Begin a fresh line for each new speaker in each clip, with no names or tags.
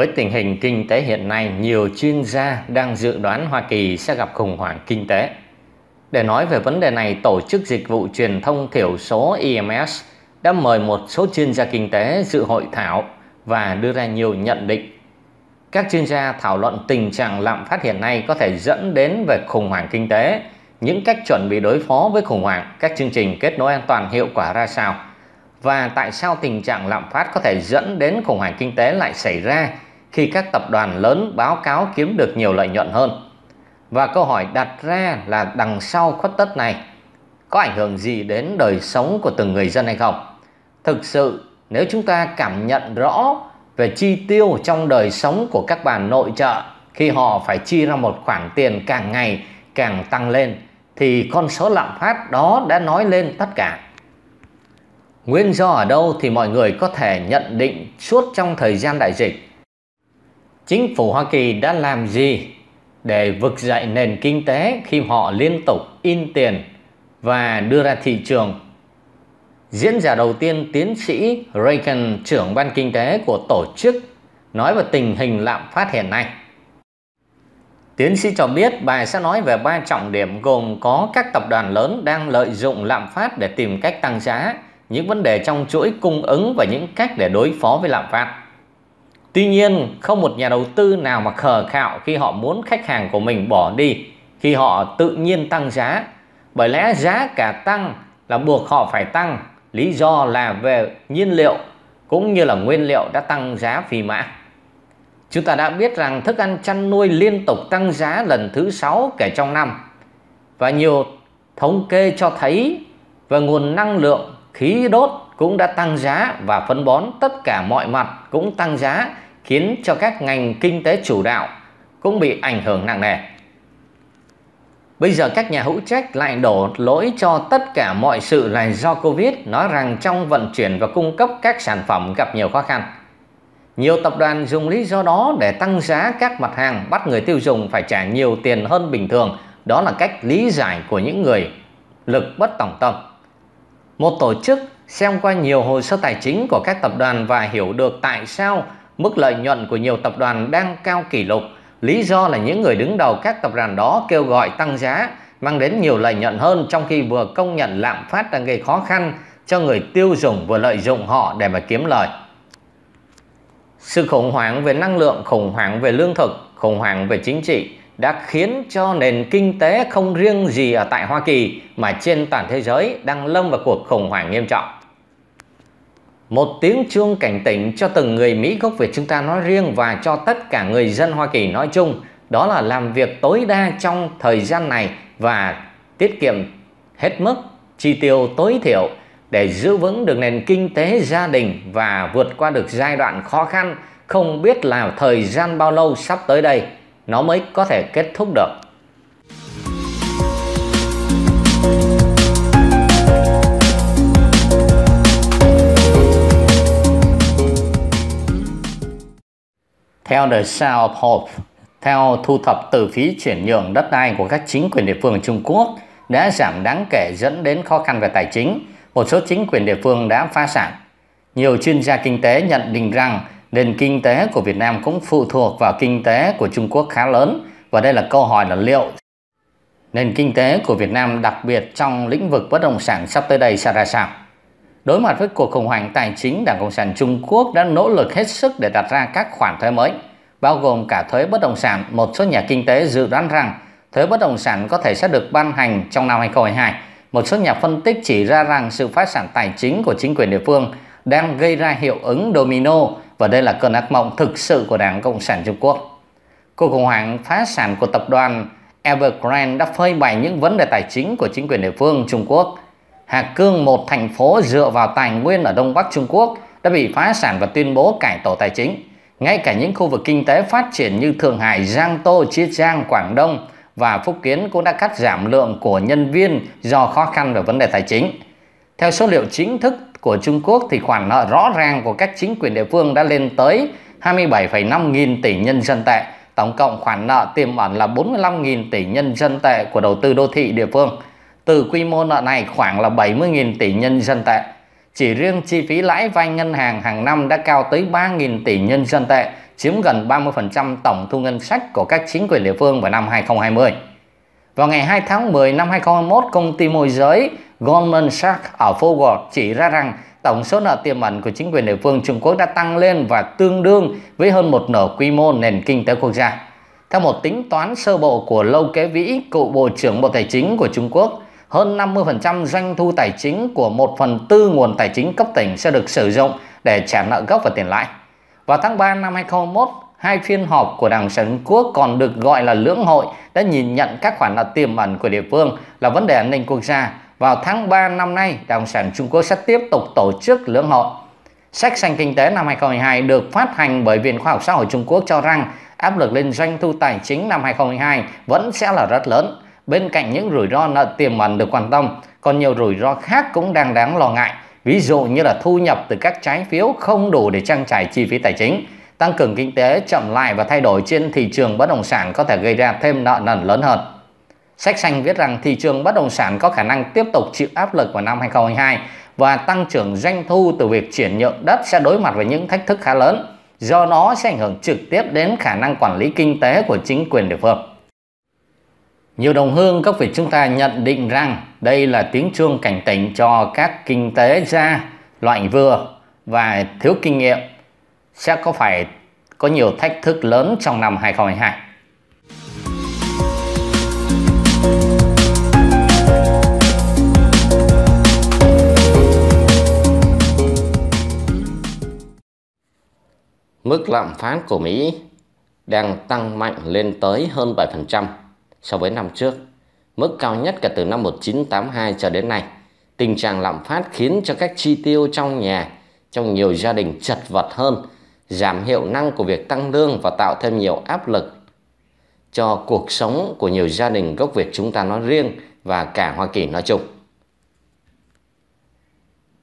Với tình hình kinh tế hiện nay, nhiều chuyên gia đang dự đoán Hoa Kỳ sẽ gặp khủng hoảng kinh tế. Để nói về vấn đề này, Tổ chức Dịch vụ Truyền thông Thiểu số EMS đã mời một số chuyên gia kinh tế dự hội thảo và đưa ra nhiều nhận định. Các chuyên gia thảo luận tình trạng lạm phát hiện nay có thể dẫn đến về khủng hoảng kinh tế, những cách chuẩn bị đối phó với khủng hoảng, các chương trình kết nối an toàn hiệu quả ra sao – và tại sao tình trạng lạm phát có thể dẫn đến khủng hoảng kinh tế lại xảy ra khi các tập đoàn lớn báo cáo kiếm được nhiều lợi nhuận hơn. Và câu hỏi đặt ra là đằng sau khuất tất này có ảnh hưởng gì đến đời sống của từng người dân hay không? Thực sự nếu chúng ta cảm nhận rõ về chi tiêu trong đời sống của các bà nội trợ khi họ phải chi ra một khoản tiền càng ngày càng tăng lên thì con số lạm phát đó đã nói lên tất cả. Nguyên do ở đâu thì mọi người có thể nhận định suốt trong thời gian đại dịch chính phủ Hoa Kỳ đã làm gì để vực dậy nền kinh tế khi họ liên tục in tiền và đưa ra thị trường. Diễn giả đầu tiên tiến sĩ Reagan, trưởng ban kinh tế của tổ chức, nói về tình hình lạm phát hiện nay. Tiến sĩ cho biết bài sẽ nói về ba trọng điểm gồm có các tập đoàn lớn đang lợi dụng lạm phát để tìm cách tăng giá, những vấn đề trong chuỗi cung ứng và những cách để đối phó với lạm phát. Tuy nhiên, không một nhà đầu tư nào mà khờ khạo khi họ muốn khách hàng của mình bỏ đi khi họ tự nhiên tăng giá. Bởi lẽ giá cả tăng là buộc họ phải tăng, lý do là về nhiên liệu cũng như là nguyên liệu đã tăng giá phi mã. Chúng ta đã biết rằng thức ăn chăn nuôi liên tục tăng giá lần thứ 6 kể trong năm. Và nhiều thống kê cho thấy về nguồn năng lượng khí đốt cũng đã tăng giá và phân bón tất cả mọi mặt cũng tăng giá khiến cho các ngành kinh tế chủ đạo cũng bị ảnh hưởng nặng nề. Bây giờ các nhà hữu trách lại đổ lỗi cho tất cả mọi sự là do Covid, nói rằng trong vận chuyển và cung cấp các sản phẩm gặp nhiều khó khăn. Nhiều tập đoàn dùng lý do đó để tăng giá các mặt hàng, bắt người tiêu dùng phải trả nhiều tiền hơn bình thường. Đó là cách lý giải của những người lực bất tòng tâm. Một tổ chức xem qua nhiều hồ sơ tài chính của các tập đoàn và hiểu được tại sao mức lợi nhuận của nhiều tập đoàn đang cao kỷ lục. Lý do là những người đứng đầu các tập đoàn đó kêu gọi tăng giá, mang đến nhiều lợi nhuận hơn trong khi vừa công nhận lạm phát đang gây khó khăn cho người tiêu dùng vừa lợi dụng họ để mà kiếm lời. Sự khủng hoảng về năng lượng, khủng hoảng về lương thực, khủng hoảng về chính trị đã khiến cho nền kinh tế không riêng gì ở tại Hoa Kỳ mà trên toàn thế giới đang lâm vào cuộc khủng hoảng nghiêm trọng một tiếng chuông cảnh tỉnh cho từng người Mỹ gốc Việt chúng ta nói riêng và cho tất cả người dân Hoa Kỳ nói chung đó là làm việc tối đa trong thời gian này và tiết kiệm hết mức chi tiêu tối thiểu để giữ vững được nền kinh tế gia đình và vượt qua được giai đoạn khó khăn không biết là thời gian bao lâu sắp tới đây nó mới có thể kết thúc được Theo The Sao Pope, theo thu thập từ phí chuyển nhượng đất đai của các chính quyền địa phương Trung Quốc đã giảm đáng kể dẫn đến khó khăn về tài chính. Một số chính quyền địa phương đã phá sản. Nhiều chuyên gia kinh tế nhận định rằng nền kinh tế của Việt Nam cũng phụ thuộc vào kinh tế của Trung Quốc khá lớn và đây là câu hỏi là liệu nền kinh tế của Việt Nam đặc biệt trong lĩnh vực bất động sản sắp tới đây sẽ ra sao? Đối mặt với cuộc khủng hoảng tài chính, Đảng Cộng sản Trung Quốc đã nỗ lực hết sức để đặt ra các khoản thuế mới, bao gồm cả thuế bất động sản. Một số nhà kinh tế dự đoán rằng thuế bất động sản có thể sẽ được ban hành trong năm 2022. Một số nhà phân tích chỉ ra rằng sự phá sản tài chính của chính quyền địa phương đang gây ra hiệu ứng domino và đây là cơn ác mộng thực sự của Đảng Cộng sản Trung Quốc. Cuộc khủng hoảng phá sản của tập đoàn Evergrande đã phơi bày những vấn đề tài chính của chính quyền địa phương Trung Quốc – Hà Cương, một thành phố dựa vào tài nguyên ở Đông Bắc Trung Quốc, đã bị phá sản và tuyên bố cải tổ tài chính. Ngay cả những khu vực kinh tế phát triển như Thượng Hải, Giang Tô, Chiết Giang, Quảng Đông và Phúc Kiến cũng đã cắt giảm lượng của nhân viên do khó khăn về vấn đề tài chính. Theo số liệu chính thức của Trung Quốc thì khoản nợ rõ ràng của các chính quyền địa phương đã lên tới 27,5 nghìn tỷ nhân dân tệ, tổng cộng khoản nợ tiềm ẩn là 45 nghìn tỷ nhân dân tệ của đầu tư đô thị địa phương – từ quy mô nợ này khoảng là 70.000 tỷ nhân dân tệ. Chỉ riêng chi phí lãi vay ngân hàng hàng năm đã cao tới 3.000 tỷ nhân dân tệ, chiếm gần 30% tổng thu ngân sách của các chính quyền địa phương vào năm 2020. Vào ngày 2 tháng 10 năm 2021, công ty môi giới Goldman Sachs ở Phố Wall chỉ ra rằng tổng số nợ tiềm ẩn của chính quyền địa phương Trung Quốc đã tăng lên và tương đương với hơn một nửa quy mô nền kinh tế quốc gia. Theo một tính toán sơ bộ của Lâu Kế Vĩ, cựu Bộ trưởng Bộ Tài chính của Trung Quốc, hơn 50% doanh thu tài chính của 1 phần tư nguồn tài chính cấp tỉnh sẽ được sử dụng để trả nợ gốc và tiền lãi. Vào tháng 3 năm 2021, hai phiên họp của Đảng Sản Quốc còn được gọi là lưỡng hội đã nhìn nhận các khoản nợ tiềm ẩn của địa phương là vấn đề an ninh quốc gia. Vào tháng 3 năm nay, Đảng Sản Trung Quốc sẽ tiếp tục tổ chức lưỡng hội. Sách xanh kinh tế năm 2022 được phát hành bởi Viện Khoa học Xã hội Trung Quốc cho rằng áp lực lên doanh thu tài chính năm 2022 vẫn sẽ là rất lớn bên cạnh những rủi ro nợ tiềm ẩn được quan tâm, còn nhiều rủi ro khác cũng đang đáng lo ngại, ví dụ như là thu nhập từ các trái phiếu không đủ để trang trải chi phí tài chính. Tăng cường kinh tế chậm lại và thay đổi trên thị trường bất động sản có thể gây ra thêm nợ nần lớn hơn. Sách xanh viết rằng thị trường bất động sản có khả năng tiếp tục chịu áp lực vào năm 2022 và tăng trưởng doanh thu từ việc chuyển nhượng đất sẽ đối mặt với những thách thức khá lớn, do nó sẽ ảnh hưởng trực tiếp đến khả năng quản lý kinh tế của chính quyền địa phương. Nhiều đồng hương gốc Việt chúng ta nhận định rằng đây là tiếng chuông cảnh tỉnh cho các kinh tế gia loại vừa và thiếu kinh nghiệm sẽ có phải có nhiều thách thức lớn trong năm 2022. Mức lạm phát của Mỹ đang tăng mạnh lên tới hơn 7% so với năm trước, mức cao nhất cả từ năm 1982 cho đến nay. Tình trạng lạm phát khiến cho các chi tiêu trong nhà trong nhiều gia đình chật vật hơn, giảm hiệu năng của việc tăng lương và tạo thêm nhiều áp lực cho cuộc sống của nhiều gia đình gốc Việt chúng ta nói riêng và cả Hoa Kỳ nói chung.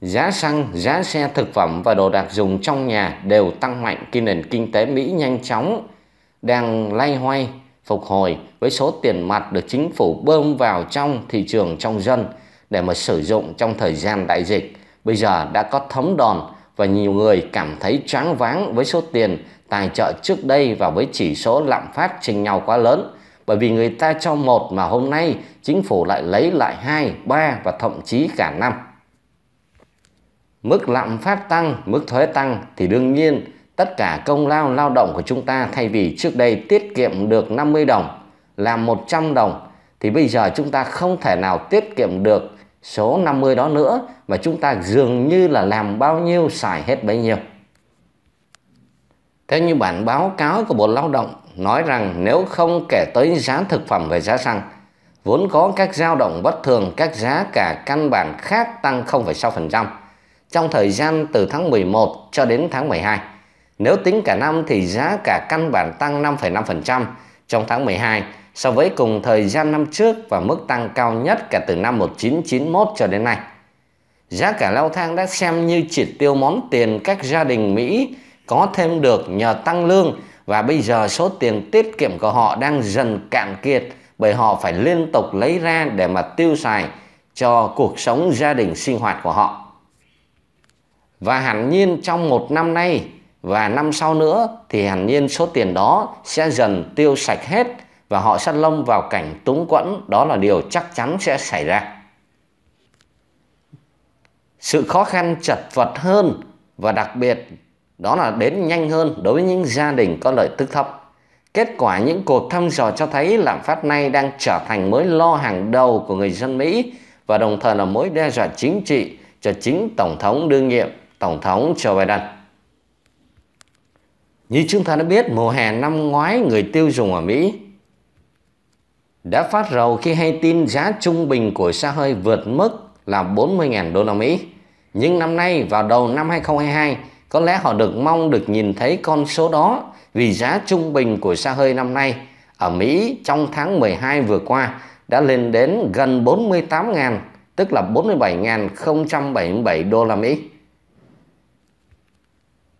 Giá xăng, giá xe thực phẩm và đồ đạc dùng trong nhà đều tăng mạnh khi nền kinh tế Mỹ nhanh chóng đang lay hoay phục hồi với số tiền mặt được chính phủ bơm vào trong thị trường trong dân để mà sử dụng trong thời gian đại dịch bây giờ đã có thấm đòn và nhiều người cảm thấy choáng váng với số tiền tài trợ trước đây và với chỉ số lạm phát chênh nhau quá lớn bởi vì người ta cho một mà hôm nay chính phủ lại lấy lại hai, ba và thậm chí cả năm. Mức lạm phát tăng, mức thuế tăng thì đương nhiên Tất cả công lao lao động của chúng ta thay vì trước đây tiết kiệm được 50 đồng là 100 đồng thì bây giờ chúng ta không thể nào tiết kiệm được số 50 đó nữa mà chúng ta dường như là làm bao nhiêu xài hết bấy nhiêu. Theo như bản báo cáo của Bộ Lao động nói rằng nếu không kể tới giá thực phẩm và giá xăng, vốn có các dao động bất thường các giá cả căn bản khác tăng 0,6% trong thời gian từ tháng 11 cho đến tháng 12 nếu tính cả năm thì giá cả căn bản tăng 5,5% trong tháng 12 so với cùng thời gian năm trước và mức tăng cao nhất cả từ năm 1991 cho đến nay. Giá cả leo thang đã xem như chỉ tiêu món tiền các gia đình Mỹ có thêm được nhờ tăng lương và bây giờ số tiền tiết kiệm của họ đang dần cạn kiệt bởi họ phải liên tục lấy ra để mà tiêu xài cho cuộc sống gia đình sinh hoạt của họ. Và hẳn nhiên trong một năm nay, và năm sau nữa thì hẳn nhiên số tiền đó sẽ dần tiêu sạch hết và họ sẽ lông vào cảnh túng quẫn đó là điều chắc chắn sẽ xảy ra sự khó khăn chật vật hơn và đặc biệt đó là đến nhanh hơn đối với những gia đình có lợi tức thấp kết quả những cuộc thăm dò cho thấy lạm phát này đang trở thành mối lo hàng đầu của người dân mỹ và đồng thời là mối đe dọa chính trị cho chính tổng thống đương nhiệm tổng thống joe biden như chúng ta đã biết, mùa hè năm ngoái người tiêu dùng ở Mỹ đã phát rầu khi hay tin giá trung bình của xe hơi vượt mức là 40.000 đô la Mỹ. Nhưng năm nay vào đầu năm 2022, có lẽ họ được mong được nhìn thấy con số đó vì giá trung bình của xe hơi năm nay ở Mỹ trong tháng 12 vừa qua đã lên đến gần 48.000, tức là 47.077 đô la Mỹ.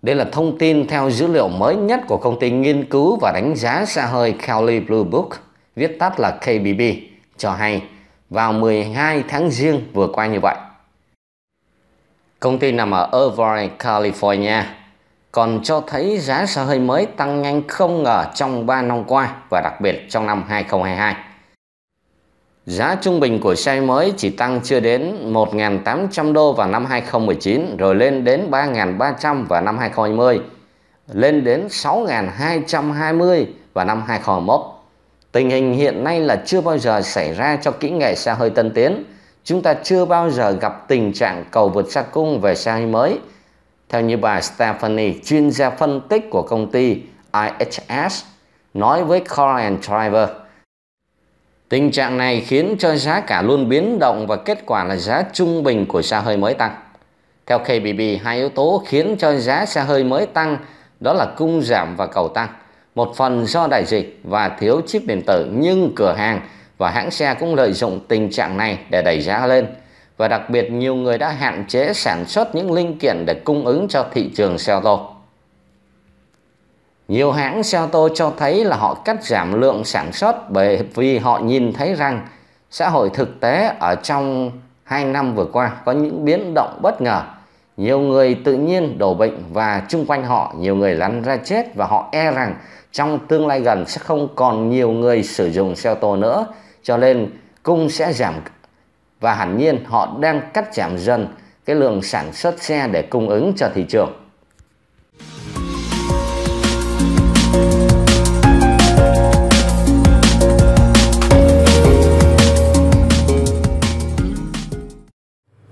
Đây là thông tin theo dữ liệu mới nhất của công ty nghiên cứu và đánh giá xa hơi Kelly Blue Book, viết tắt là KBB, cho hay vào 12 tháng riêng vừa qua như vậy. Công ty nằm ở Irvine, California, còn cho thấy giá xa hơi mới tăng nhanh không ngờ trong 3 năm qua và đặc biệt trong năm 2022. Giá trung bình của xe mới chỉ tăng chưa đến 1.800 đô vào năm 2019 rồi lên đến 3.300 vào năm 2020, lên đến 6.220 vào năm 2021. Tình hình hiện nay là chưa bao giờ xảy ra cho kỹ nghệ xe hơi tân tiến. Chúng ta chưa bao giờ gặp tình trạng cầu vượt xa cung về xe hơi mới. Theo như bà Stephanie, chuyên gia phân tích của công ty IHS, nói với Car and Driver – Tình trạng này khiến cho giá cả luôn biến động và kết quả là giá trung bình của xe hơi mới tăng. Theo KBB, hai yếu tố khiến cho giá xe hơi mới tăng đó là cung giảm và cầu tăng. Một phần do đại dịch và thiếu chip điện tử nhưng cửa hàng và hãng xe cũng lợi dụng tình trạng này để đẩy giá lên. Và đặc biệt nhiều người đã hạn chế sản xuất những linh kiện để cung ứng cho thị trường xe ô tô. Nhiều hãng xe ô tô cho thấy là họ cắt giảm lượng sản xuất bởi vì họ nhìn thấy rằng xã hội thực tế ở trong 2 năm vừa qua có những biến động bất ngờ. Nhiều người tự nhiên đổ bệnh và chung quanh họ nhiều người lăn ra chết và họ e rằng trong tương lai gần sẽ không còn nhiều người sử dụng xe ô tô nữa cho nên cung sẽ giảm và hẳn nhiên họ đang cắt giảm dần cái lượng sản xuất xe để cung ứng cho thị trường.